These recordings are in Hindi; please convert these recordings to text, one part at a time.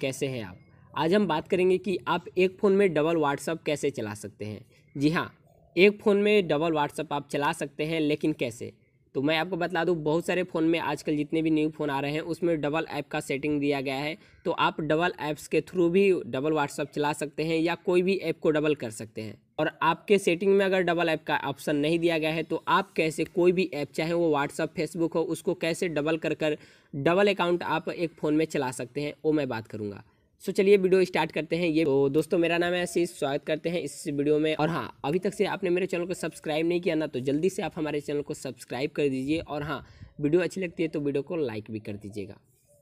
कैसे हैं आप आज हम बात करेंगे कि आप एक फ़ोन में डबल व्हाट्सअप कैसे चला सकते हैं जी हाँ एक फ़ोन में डबल व्हाट्सअप आप चला सकते हैं लेकिन कैसे तो मैं आपको बता दूँ बहुत सारे फ़ोन में आजकल जितने भी न्यू फ़ोन आ रहे हैं उसमें डबल ऐप का सेटिंग दिया गया है तो आप डबल ऐप्स के थ्रू भी डबल व्हाट्सअप चला सकते हैं या कोई भी ऐप को डबल कर सकते हैं और आपके सेटिंग में अगर डबल ऐप का ऑप्शन नहीं दिया गया है तो आप कैसे कोई भी ऐप चाहे वो व्हाट्सअप फेसबुक हो उसको कैसे डबल कर कर डबल अकाउंट आप एक फ़ोन में चला सकते हैं वो मैं बात करूँगा सो so, चलिए वीडियो स्टार्ट करते हैं ये तो दोस्तों मेरा नाम है आशीष स्वागत करते हैं इस वीडियो में और हाँ अभी तक से आपने मेरे चैनल को सब्सक्राइब नहीं किया ना तो जल्दी से आप हमारे चैनल को सब्सक्राइब कर दीजिए और हाँ वीडियो अच्छी लगती है तो वीडियो को लाइक भी कर दीजिएगा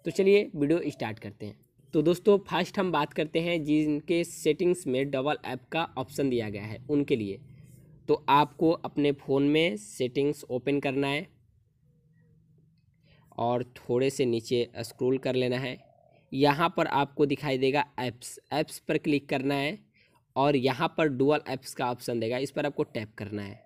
तो चलिए वीडियो स्टार्ट करते हैं तो दोस्तों फर्स्ट हम बात करते हैं जिनके सेटिंग्स में डबल ऐप का ऑप्शन दिया गया है उनके लिए तो आपको अपने फ़ोन में सेटिंग्स ओपन करना है और थोड़े से नीचे स्क्रॉल कर लेना है यहाँ पर आपको दिखाई देगा ऐप्स ऐप्स पर क्लिक करना है और यहाँ पर डुअल ऐप्स का ऑप्शन देगा इस पर आपको टैप करना है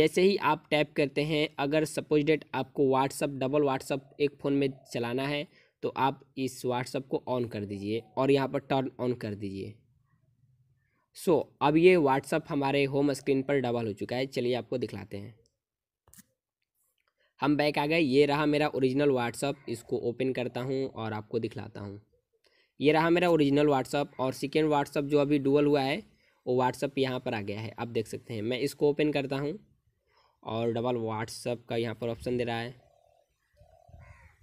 जैसे ही आप टैप करते हैं अगर सपोज डेट आपको व्हाट्सअप डबल व्हाट्सअप एक फ़ोन में चलाना है तो आप इस व्हाट्सअप को ऑन कर दीजिए और यहाँ पर टर्न ऑन कर दीजिए सो so, अब ये व्हाट्सअप हमारे होम स्क्रीन पर डबल हो चुका है चलिए आपको दिखलाते हैं हम बैक आ गए ये रहा मेरा ओरिजिनल व्हाट्सअप इसको ओपन करता हूँ और आपको दिखलाता हूँ ये रहा मेरा ओरिजिनल व्हाट्सअप और सेकेंड व्हाट्सअप जो अभी डुअल हुआ है वो व्हाट्सअप यहाँ पर आ गया है आप देख सकते हैं मैं इसको ओपन करता हूँ और डबल व्हाट्सअप का यहाँ पर ऑप्शन दे रहा है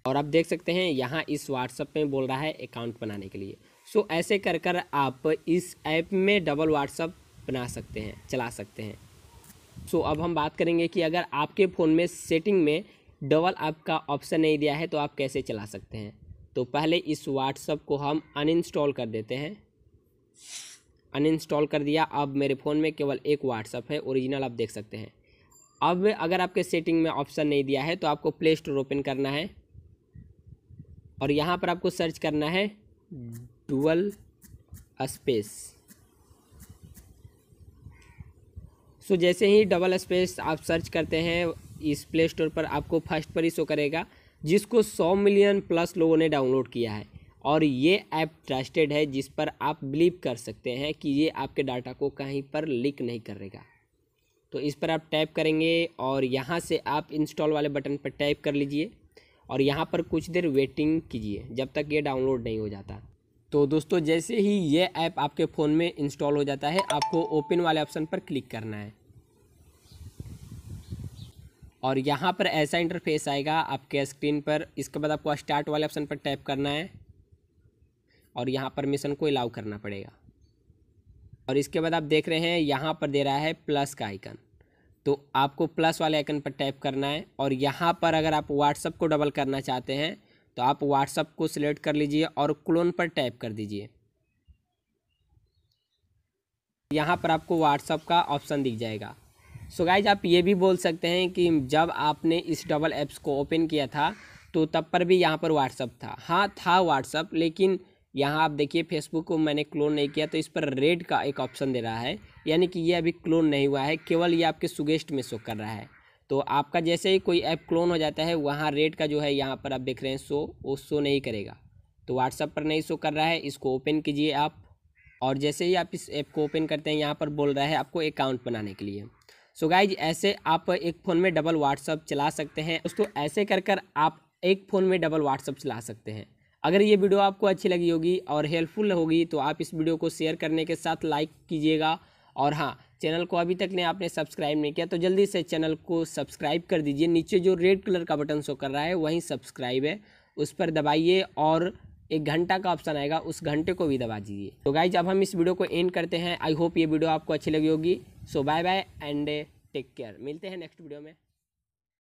और आप देख सकते हैं यहाँ इस व्हाट्सअप में बोल रहा है अकाउंट बनाने के लिए सो so, ऐसे कर कर आप इस ऐप में डबल व्हाट्सअप बना सकते हैं चला सकते हैं सो so, अब हम बात करेंगे कि अगर आपके फ़ोन में सेटिंग में डबल ऐप का ऑप्शन नहीं दिया है तो आप कैसे चला सकते हैं तो पहले इस व्हाट्सअप को हम अनइंस्टॉल कर देते हैं अनइंस्टॉल कर दिया अब मेरे फ़ोन में केवल एक व्हाट्सअप है ओरिजिनल आप देख सकते हैं अब अगर आपके सेटिंग में ऑप्शन नहीं दिया है तो आपको प्ले स्टोर ओपन करना है और यहाँ पर आपको सर्च करना है डुअल स्पेस सो जैसे ही डबल स्पेस आप सर्च करते हैं इस प्ले स्टोर पर आपको फर्स्ट पर ही शो करेगा जिसको सौ मिलियन प्लस लोगों ने डाउनलोड किया है और ये ऐप ट्रस्टेड है जिस पर आप बिलीव कर सकते हैं कि ये आपके डाटा को कहीं पर लीक नहीं करेगा तो इस पर आप टैप करेंगे और यहाँ से आप इंस्टॉल वाले बटन पर टैप कर लीजिए और यहाँ पर कुछ देर वेटिंग कीजिए जब तक ये डाउनलोड नहीं हो जाता तो दोस्तों जैसे ही ये ऐप आपके फ़ोन में इंस्टॉल हो जाता है आपको ओपन वाले ऑप्शन पर क्लिक करना है और यहाँ पर ऐसा इंटरफेस आएगा आपके स्क्रीन पर इसके बाद आपको स्टार्ट वाले ऑप्शन पर टैप करना है और यहाँ पर मिशन को अलाउ करना पड़ेगा और इसके बाद आप देख रहे हैं यहाँ पर दे रहा है प्लस का आइकन तो आपको प्लस वाले आइकन पर टैप करना है और यहाँ पर अगर आप व्हाट्सअप को डबल करना चाहते हैं तो आप व्हाट्सअप को सिलेक्ट कर लीजिए और क्लोन पर टैप कर दीजिए यहाँ पर आपको व्हाट्सअप का ऑप्शन दिख जाएगा सो so गाइज आप ये भी बोल सकते हैं कि जब आपने इस डबल ऐप्स को ओपन किया था तो तब पर भी यहाँ पर व्हाट्सअप था हाँ था व्हाट्सअप लेकिन यहाँ आप देखिए फेसबुक को मैंने क्लोन नहीं किया तो इस पर रेड का एक ऑप्शन दे रहा है यानी कि ये अभी क्लोन नहीं हुआ है केवल ये आपके सुगेस्ट में शो कर रहा है तो आपका जैसे ही कोई ऐप क्लोन हो जाता है वहाँ रेड का जो है यहाँ पर आप देख रहे हैं शो वो शो नहीं करेगा तो व्हाट्सअप पर नहीं शो कर रहा है इसको ओपन कीजिए आप और जैसे ही आप इस ऐप को ओपन करते हैं यहाँ पर बोल रहा है आपको अकाउंट बनाने के लिए सो गाइज ऐसे आप एक फ़ोन में डबल व्हाट्सअप चला सकते हैं उसको ऐसे कर कर आप एक फ़ोन में डबल व्हाट्सअप चला सकते हैं अगर ये वीडियो आपको अच्छी लगी होगी और हेल्पफुल होगी तो आप इस वीडियो को शेयर करने के साथ लाइक कीजिएगा और हाँ चैनल को अभी तक ने आपने सब्सक्राइब नहीं किया तो जल्दी से चैनल को सब्सक्राइब कर दीजिए नीचे जो रेड कलर का बटन शो कर रहा है वहीं सब्सक्राइब है उस पर दबाइए और एक घंटा का ऑप्शन आएगा उस घंटे को भी दबा दीजिए तो गाइज अब हम इस वीडियो को एंड करते हैं आई होप ये वीडियो आपको अच्छी लगी होगी so bye bye and take care मिलते हैं नेक्स्ट वीडियो में